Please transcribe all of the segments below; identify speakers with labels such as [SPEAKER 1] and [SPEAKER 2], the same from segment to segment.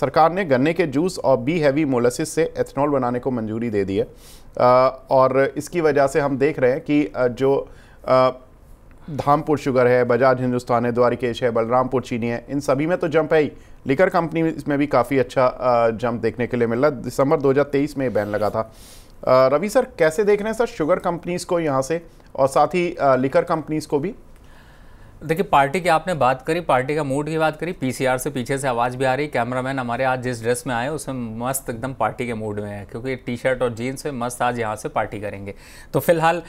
[SPEAKER 1] सरकार ने गन्ने के जूस और बी हैवी मोलसिस से एथेनॉल बनाने को मंजूरी दे दी है और इसकी वजह से हम देख रहे हैं कि जो धामपुर शुगर है बजाज हिंदुस्तान है द्वारिकेश है बलरामपुर चीनी है इन सभी में तो जंप है ही लिकर कंपनी इसमें भी काफ़ी अच्छा जंप देखने के लिए मिल रहा है दिसंबर 2023 में बैन लगा था रवि सर कैसे देख रहे हैं सर शुगर कंपनीज़ को यहाँ से और साथ ही लिकर कंपनीज़ को भी
[SPEAKER 2] देखिए पार्टी की आपने बात करी पार्टी का मूड की बात करी पीसीआर से पीछे से आवाज़ भी आ रही कैमरामैन हमारे आज जिस ड्रेस में आए उसमें मस्त एकदम पार्टी के मूड में है क्योंकि टी शर्ट और जीन्स में मस्त आज यहाँ से पार्टी करेंगे तो फिलहाल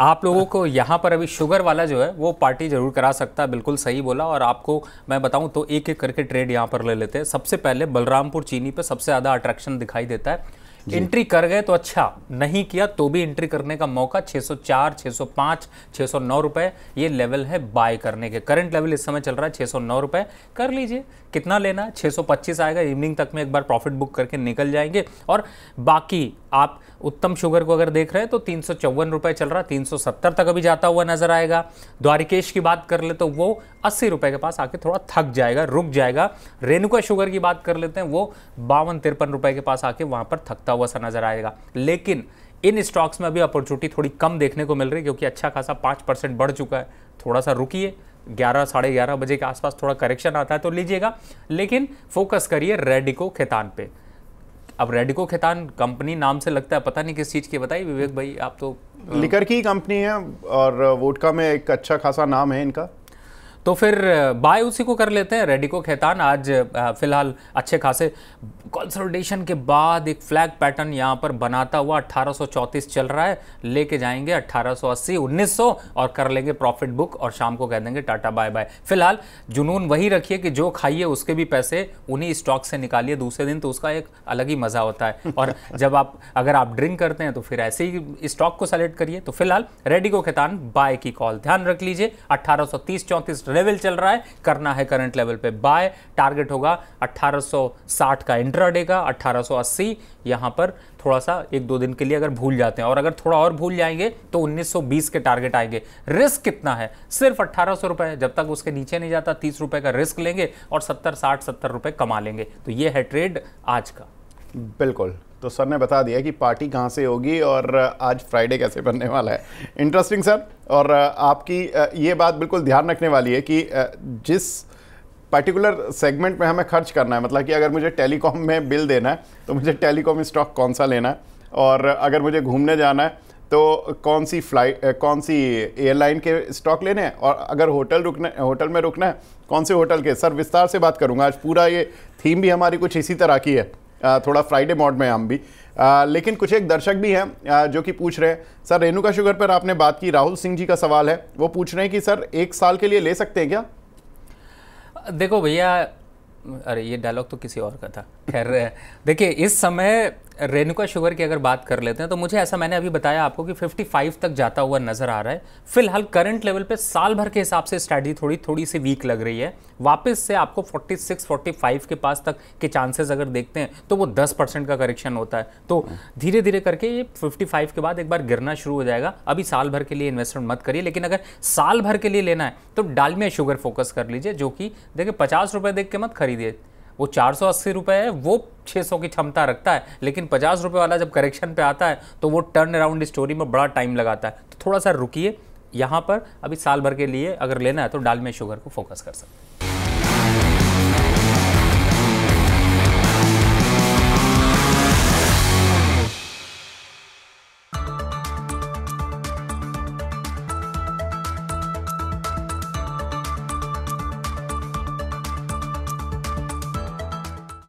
[SPEAKER 2] आप लोगों को यहाँ पर अभी शुगर वाला जो है वो पार्टी जरूर करा सकता है बिल्कुल सही बोला और आपको मैं बताऊँ तो एक एक करके ट्रेड यहाँ पर ले लेते हैं सबसे पहले बलरामपुर चीनी पर सबसे ज़्यादा अट्रैक्शन दिखाई देता है एंट्री कर गए तो अच्छा नहीं किया तो भी एंट्री करने का मौका 604, 605, 609 रुपए ये लेवल है बाय करने के करंट लेवल इस समय चल रहा है 609 रुपए कर लीजिए कितना लेना है 625 आएगा इवनिंग तक में एक बार प्रॉफिट बुक करके निकल जाएंगे और बाकी आप उत्तम शुगर को अगर देख रहे हैं तो तीन सौ चौवन चल रहा है तीन सौ सत्तर तक अभी जाता हुआ नजर आएगा द्वारिकेश की बात कर ले तो वो अस्सी रुपये के पास आके थोड़ा थक जाएगा रुक जाएगा रेणुका शुगर की बात कर लेते हैं वो बावन तिरपन रुपये के पास आके वहाँ पर थकता हुआ सा नजर आएगा लेकिन इन स्टॉक्स में अभी अपॉर्चुनिटी थोड़ी कम देखने को मिल रही है क्योंकि अच्छा खासा पाँच परसेंट बढ़ चुका है थोड़ा सा रुकी ग्यारह साढ़े ग्यारह बजे के आसपास थोड़ा करेक्शन आता है तो लीजिएगा लेकिन फोकस करिए रेडिको खेतान पे अब रेडिको खेतान कंपनी नाम से लगता है पता नहीं किस चीज़ की बताई विवेक भाई आप तो लिकर
[SPEAKER 1] की कंपनी है और वोडका में एक अच्छा खासा नाम है इनका तो फिर बाय
[SPEAKER 2] उसी को कर लेते हैं रेडिको खेतान आज फिलहाल अच्छे खासे कंसोलिडेशन के बाद एक फ्लैग पैटर्न यहाँ पर बनाता हुआ 1834 चल रहा है लेके जाएंगे 1880 1900 और कर लेंगे प्रॉफिट बुक और शाम को कह देंगे टाटा बाय बाय फिलहाल जुनून वही रखिए कि जो खाइए उसके भी पैसे उन्हीं स्टॉक से निकालिए दूसरे दिन तो उसका एक अलग ही मज़ा होता है और जब आप अगर आप ड्रिंक करते हैं तो फिर ऐसे ही स्टॉक को सेलेक्ट करिए तो फिलहाल रेडिको खेतान बाय की कॉल ध्यान रख लीजिए अट्ठारह सौ लेवल चल रहा है करना है करंट लेवल पे बाय टारगेट होगा 1860 का इंट्राडे का 1880 यहां पर थोड़ा सा एक दो दिन के लिए अगर भूल जाते हैं और अगर थोड़ा और भूल जाएंगे तो 1920 के टारगेट आएंगे रिस्क कितना है सिर्फ अट्ठारह सौ रुपए जब तक उसके नीचे नहीं जाता तीस रुपए का रिस्क लेंगे और सत्तर साठ सत्तर रुपए कमा लेंगे तो ये है ट्रेड आज का
[SPEAKER 1] बिल्कुल तो सर ने बता दिया कि पार्टी कहाँ से होगी और आज फ्राइडे कैसे बनने वाला है इंटरेस्टिंग सर और आपकी ये बात बिल्कुल ध्यान रखने वाली है कि जिस पर्टिकुलर सेगमेंट में हमें खर्च करना है मतलब कि अगर मुझे टेलीकॉम में बिल देना है तो मुझे टेलीकॉम स्टॉक कौन सा लेना है और अगर मुझे घूमने जाना है तो कौन सी फ्लाइट कौन सी एयरलाइन के स्टॉक लेने हैं और अगर होटल रुकने होटल में रुकना है कौन से होटल के सर विस्तार से बात करूंगा आज पूरा ये थीम भी हमारी कुछ इसी तरह की है थोड़ा फ्राइडे मॉड में हम भी आ, लेकिन कुछ एक दर्शक भी हैं जो कि पूछ रहे हैं सर रेणुका शुगर पर आपने बात की राहुल सिंह जी का सवाल है वो पूछ रहे हैं कि सर एक साल के लिए ले सकते हैं क्या
[SPEAKER 2] देखो भैया अरे ये डायलॉग तो किसी और का था खैर देखिए इस समय रेनुका शुगर की अगर बात कर लेते हैं तो मुझे ऐसा मैंने अभी बताया आपको कि 55 तक जाता हुआ नज़र आ रहा है फिलहाल करंट लेवल पे साल भर के हिसाब से स्ट्रैटी थोड़ी थोड़ी सी वीक लग रही है वापस से आपको 46 45 के पास तक के चांसेस अगर देखते हैं तो वो 10 परसेंट का करेक्शन होता है तो धीरे धीरे करके ये फिफ्टी के बाद एक बार गिरना शुरू हो जाएगा अभी साल भर के लिए इन्वेस्टमेंट मत करिए लेकिन अगर साल भर के लिए लेना है तो डालमिया शुगर फोकस कर लीजिए जो कि देखिए पचास रुपये देख के मत खरीदिए वो चार सौ अस्सी रुपये है वो छः सौ की क्षमता रखता है लेकिन पचास रुपये वाला जब करेक्शन पे आता है तो वो टर्न अराउंड स्टोरी में बड़ा टाइम लगाता है तो थोड़ा सा रुकिए यहाँ पर अभी साल भर के लिए अगर लेना है तो डाल में शुगर को फोकस कर सकते हैं